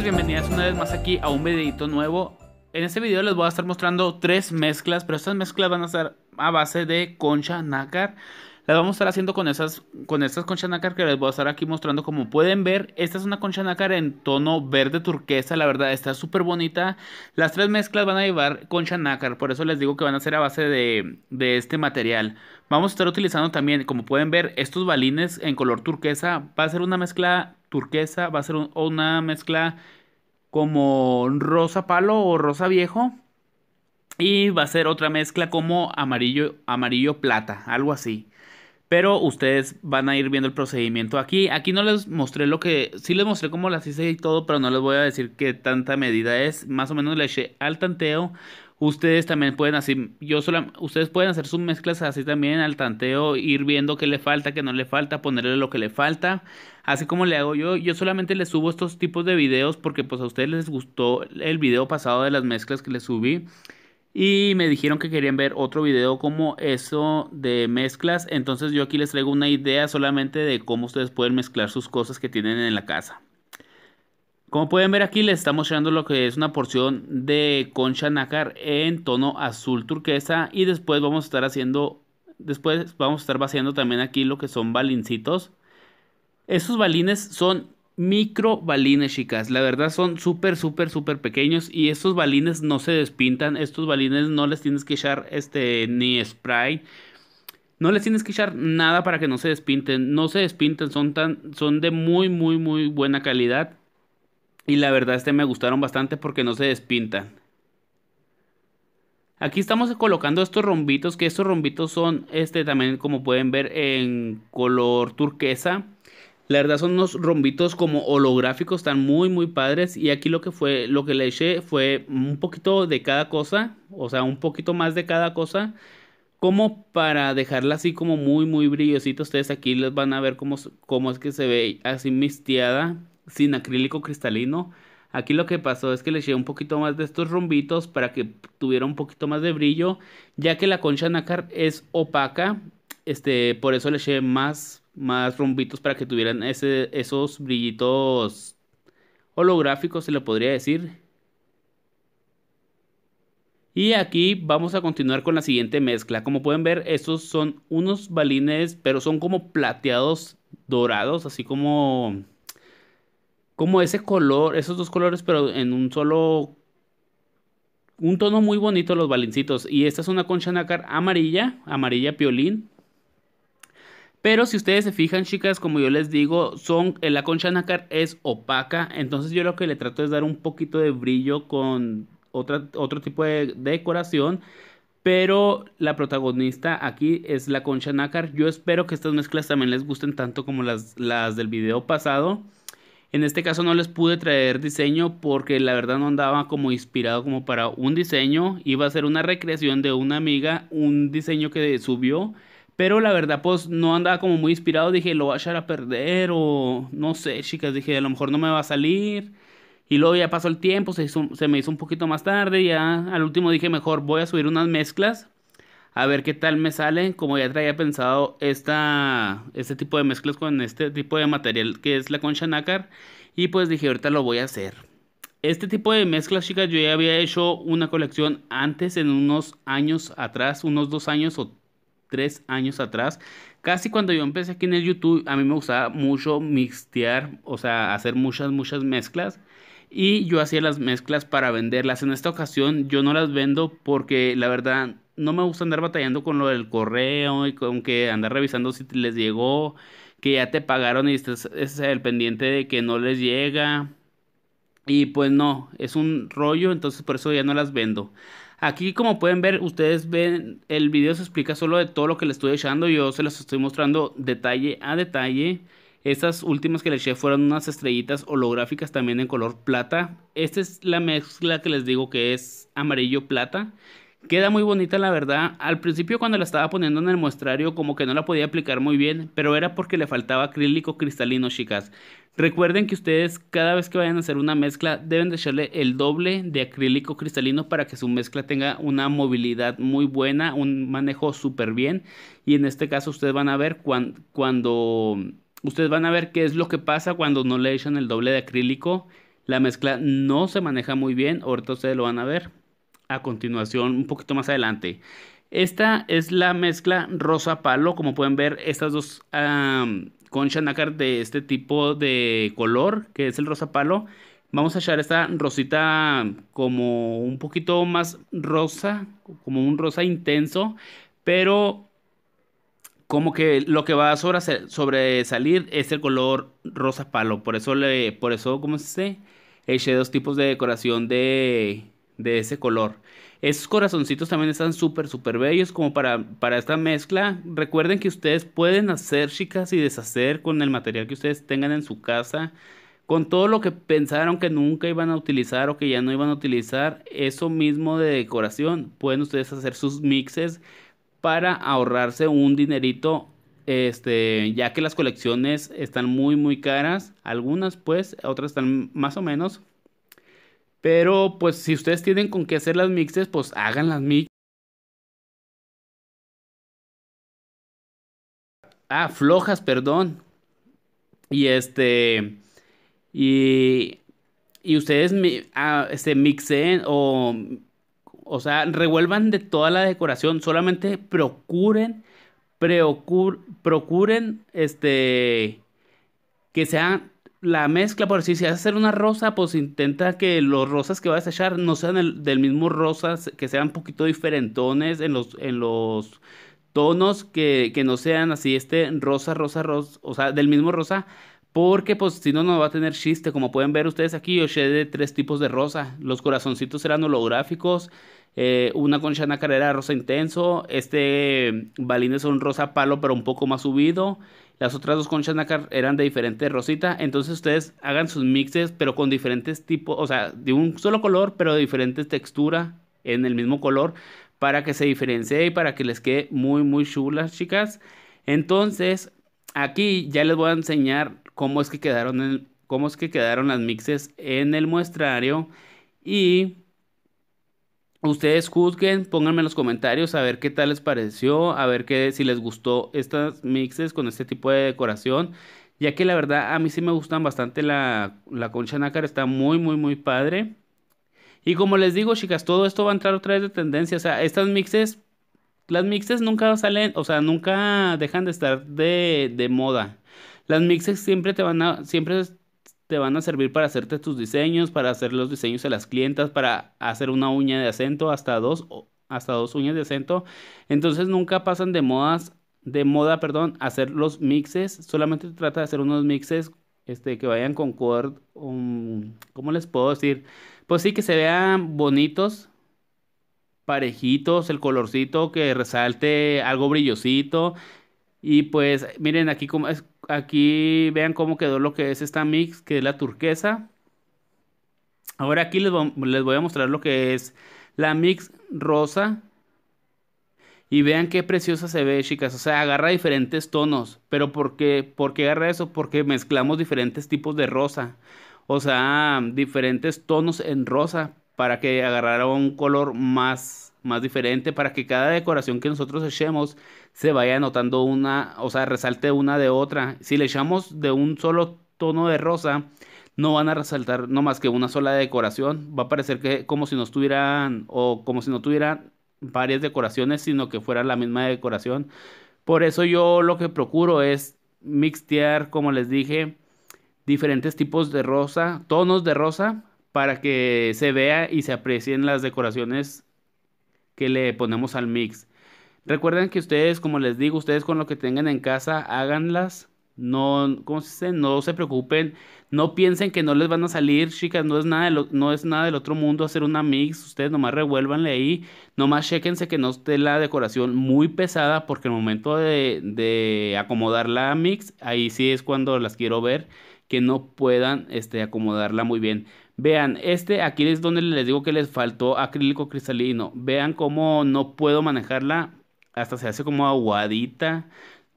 bienvenidas una vez más aquí a un videito nuevo. En este video les voy a estar mostrando tres mezclas, pero estas mezclas van a ser a base de concha nácar. Las vamos a estar haciendo con esas con estas conchas nácar que les voy a estar aquí mostrando. Como pueden ver, esta es una concha nácar en tono verde turquesa, la verdad está súper bonita. Las tres mezclas van a llevar concha nácar, por eso les digo que van a ser a base de, de este material. Vamos a estar utilizando también, como pueden ver, estos balines en color turquesa. Va a ser una mezcla turquesa, va a ser una mezcla como rosa palo o rosa viejo. Y va a ser otra mezcla como amarillo, amarillo plata, algo así. Pero ustedes van a ir viendo el procedimiento aquí. Aquí no les mostré lo que... Sí les mostré cómo las hice y todo, pero no les voy a decir qué tanta medida es. Más o menos le eché al tanteo Ustedes también pueden así, yo ustedes pueden hacer sus mezclas así también al tanteo, ir viendo qué le falta, qué no le falta, ponerle lo que le falta, así como le hago yo, yo solamente les subo estos tipos de videos porque pues a ustedes les gustó el video pasado de las mezclas que les subí y me dijeron que querían ver otro video como eso de mezclas, entonces yo aquí les traigo una idea solamente de cómo ustedes pueden mezclar sus cosas que tienen en la casa. Como pueden ver aquí les estamos mostrando lo que es una porción de concha nácar en tono azul turquesa y después vamos a estar haciendo, después vamos a estar vaciando también aquí lo que son balincitos. Estos balines son micro balines chicas, la verdad son súper súper súper pequeños y estos balines no se despintan, estos balines no les tienes que echar este ni spray no les tienes que echar nada para que no se despinten. No se despinten, son, tan, son de muy, muy, muy buena calidad. Y la verdad este me gustaron bastante porque no se despintan. Aquí estamos colocando estos rombitos, que estos rombitos son este también como pueden ver en color turquesa. La verdad son unos rombitos como holográficos, están muy muy padres y aquí lo que fue lo que le eché fue un poquito de cada cosa, o sea, un poquito más de cada cosa como para dejarla así como muy muy brillosita. Ustedes aquí les van a ver cómo, cómo es que se ve así misteada sin acrílico cristalino. Aquí lo que pasó es que le eché un poquito más de estos rumbitos para que tuviera un poquito más de brillo, ya que la concha nácar es opaca, este, por eso le eché más, más rumbitos para que tuvieran ese, esos brillitos holográficos, se lo podría decir. Y aquí vamos a continuar con la siguiente mezcla. Como pueden ver, estos son unos balines, pero son como plateados dorados, así como como ese color, esos dos colores, pero en un solo, un tono muy bonito los balincitos. Y esta es una concha nácar amarilla, amarilla piolín. Pero si ustedes se fijan, chicas, como yo les digo, son, eh, la concha nácar es opaca. Entonces yo lo que le trato es dar un poquito de brillo con otra, otro tipo de decoración. Pero la protagonista aquí es la concha nácar. Yo espero que estas mezclas también les gusten tanto como las, las del video pasado. En este caso no les pude traer diseño porque la verdad no andaba como inspirado como para un diseño. Iba a ser una recreación de una amiga, un diseño que subió. Pero la verdad, pues no andaba como muy inspirado. Dije, lo voy a echar a perder o no sé, chicas. Dije, a lo mejor no me va a salir. Y luego ya pasó el tiempo, se, se me hizo un poquito más tarde. Ya al último dije, mejor voy a subir unas mezclas a ver qué tal me sale. Como ya traía pensado este tipo de mezclas con este tipo de material que es la concha nácar. Y pues dije, ahorita lo voy a hacer. Este tipo de mezclas, chicas, yo ya había hecho una colección antes, en unos años atrás, unos dos años o tres años atrás. Casi cuando yo empecé aquí en el YouTube, a mí me gustaba mucho mixtear, o sea, hacer muchas, muchas mezclas y yo hacía las mezclas para venderlas. En esta ocasión yo no las vendo porque la verdad no me gusta andar batallando con lo del correo y con que andar revisando si les llegó, que ya te pagaron y estás es el pendiente de que no les llega. Y pues no, es un rollo, entonces por eso ya no las vendo. Aquí como pueden ver, ustedes ven, el video se explica solo de todo lo que les estoy echando, yo se los estoy mostrando detalle a detalle. Estas últimas que les eché fueron unas estrellitas holográficas también en color plata. Esta es la mezcla que les digo que es amarillo plata. Queda muy bonita la verdad. Al principio cuando la estaba poniendo en el muestrario como que no la podía aplicar muy bien, pero era porque le faltaba acrílico cristalino, chicas. Recuerden que ustedes cada vez que vayan a hacer una mezcla deben de echarle el doble de acrílico cristalino para que su mezcla tenga una movilidad muy buena, un manejo súper bien. Y en este caso ustedes van a ver cuando... Ustedes van a ver qué es lo que pasa cuando no le echan el doble de acrílico. La mezcla no se maneja muy bien, ahorita ustedes lo van a ver a continuación, un poquito más adelante. Esta es la mezcla rosa palo, como pueden ver, estas dos concha conchas de este tipo de color, que es el rosa palo. Vamos a echar esta rosita como un poquito más rosa, como un rosa intenso, pero como que lo que va a sobresalir es el color rosa palo. Por eso, le, por eso como se dice? Eché dos tipos de decoración de de ese color. Esos corazoncitos también están súper, súper bellos como para, para esta mezcla. Recuerden que ustedes pueden hacer, chicas, y deshacer con el material que ustedes tengan en su casa. Con todo lo que pensaron que nunca iban a utilizar o que ya no iban a utilizar, eso mismo de decoración, pueden ustedes hacer sus mixes para ahorrarse un dinerito este, ya que las colecciones están muy muy caras, algunas pues, otras están más o menos, pero pues si ustedes tienen con qué hacer las mixes, pues hagan las mix. Ah, flojas, perdón. Y este. Y. Y ustedes ah, mixen o. O sea, revuelvan de toda la decoración. Solamente procuren. procuren este. Que sea la mezcla, por decir, si vas a hacer una rosa, pues intenta que los rosas que vas a echar no sean del mismo rosa, que sean un poquito diferentones en los, en los tonos, que, no sean así este rosa, rosa, rosa, o sea, del mismo rosa, porque pues si no, no va a tener chiste. Como pueden ver ustedes aquí, yo eché de tres tipos de rosa. Los corazoncitos eran holográficos, eh, una concha carrera rosa intenso, este balines son rosa palo, pero un poco más subido. Las otras dos conchas nácar eran de diferente rosita. Entonces ustedes hagan sus mixes, pero con diferentes tipos, o sea, de un solo color, pero de diferentes texturas en el mismo color, para que se diferencie y para que les quede muy, muy chulas, chicas. Entonces, aquí ya les voy a enseñar cómo es que quedaron, cómo es que quedaron las mixes en el muestrario y Ustedes juzguen, pónganme en los comentarios a ver qué tal les pareció, a ver qué, si les gustó estas mixes con este tipo de decoración, ya que la verdad a mí sí me gustan bastante la, la concha nácar, está muy, muy, muy padre. Y como les digo, chicas, todo esto va a entrar otra vez de tendencia, o sea, estas mixes, las mixes nunca salen, o sea, nunca dejan de estar de, de moda. Las mixes siempre te van a, siempre te van a servir para hacerte tus diseños, para hacer los diseños de las clientas, para hacer una uña de acento, hasta dos, hasta dos uñas de acento. Entonces nunca pasan de modas, de moda, perdón, hacer los mixes. Solamente trata de hacer unos mixes este, que vayan con cord, um, ¿cómo les puedo decir? Pues sí, que se vean bonitos, parejitos, el colorcito que resalte algo brillosito. Y pues miren aquí, como aquí vean cómo quedó lo que es esta mix, que es la turquesa. Ahora aquí les, voy a mostrar lo que es la mix rosa. Y vean qué preciosa se ve, chicas. O sea, agarra diferentes tonos. Pero ¿por qué, ¿Por agarra eso? Porque mezclamos diferentes tipos de rosa. O sea, diferentes tonos en rosa para que agarrara un color más, más diferente, para que cada decoración que nosotros echemos se vaya notando una, o sea, resalte una de otra. Si le echamos de un solo tono de rosa, no van a resaltar no más que una sola decoración. Va a parecer que como si no estuvieran, o como si no tuvieran varias decoraciones, sino que fuera la misma decoración. Por eso yo lo que procuro es mixtear, como les dije, diferentes tipos de rosa, tonos de rosa, para que se vea y se aprecien las decoraciones que le ponemos al mix. Recuerden que ustedes, como les digo, ustedes con lo que tengan en casa, háganlas. No, se dice? No se preocupen, no piensen que no les van a salir, chicas, no es nada, no es nada del otro mundo hacer una mix, ustedes nomás revuélvanle ahí, nomás chequense que no esté la decoración muy pesada, porque el momento de, acomodar la mix, ahí sí es cuando las quiero ver, que no puedan este, acomodarla muy bien. Vean, este aquí es donde les digo que les faltó acrílico cristalino, vean cómo no puedo manejarla hasta se hace como aguadita,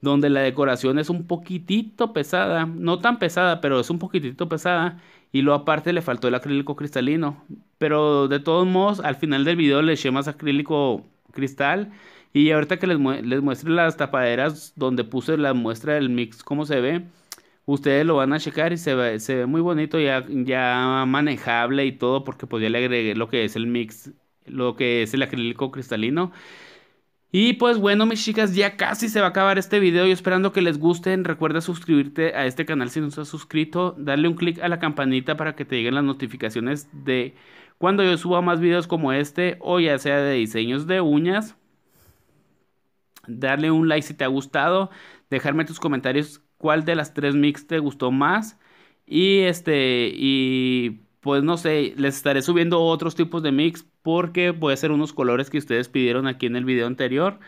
donde la decoración es un poquitito pesada, no tan pesada, pero es un poquitito pesada, y lo aparte le faltó el acrílico cristalino, pero de todos modos al final del video le eché más acrílico cristal, y ahorita que les, muestre las tapaderas donde puse la muestra del mix, como se ve, ustedes lo van a checar y se ve, se ve muy bonito, ya, ya manejable y todo, porque pues ya le agregué lo que es el mix, lo que es el acrílico cristalino. Y pues bueno, mis chicas, ya casi se va a acabar este video. Y esperando que les gusten. Recuerda suscribirte a este canal si no estás suscrito. Darle un clic a la campanita para que te lleguen las notificaciones de cuando yo suba más videos como este o ya sea de diseños de uñas. Darle un like si te ha gustado. Dejarme tus comentarios cuál de las tres mix te gustó más. Y este, y pues no sé, les estaré subiendo otros tipos de mix porque puede ser unos colores que ustedes pidieron aquí en el video anterior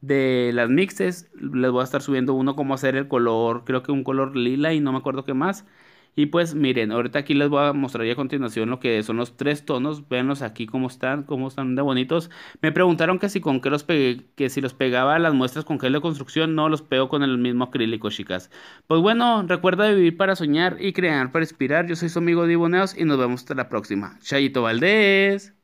de las mixes. Les voy a estar subiendo uno como hacer el color, creo que un color lila y no me acuerdo qué más. Y pues miren, ahorita aquí les voy a mostrar a continuación lo que son los tres tonos. Véanlos aquí cómo están, cómo están de bonitos. Me preguntaron que si con qué los pegué, que si los pegaba las muestras con gel de construcción. No, los pego con el mismo acrílico, chicas. Pues bueno, recuerda vivir para soñar y crear para inspirar. Yo soy su amigo Diboneos y nos vemos hasta la próxima. Chayito Valdés.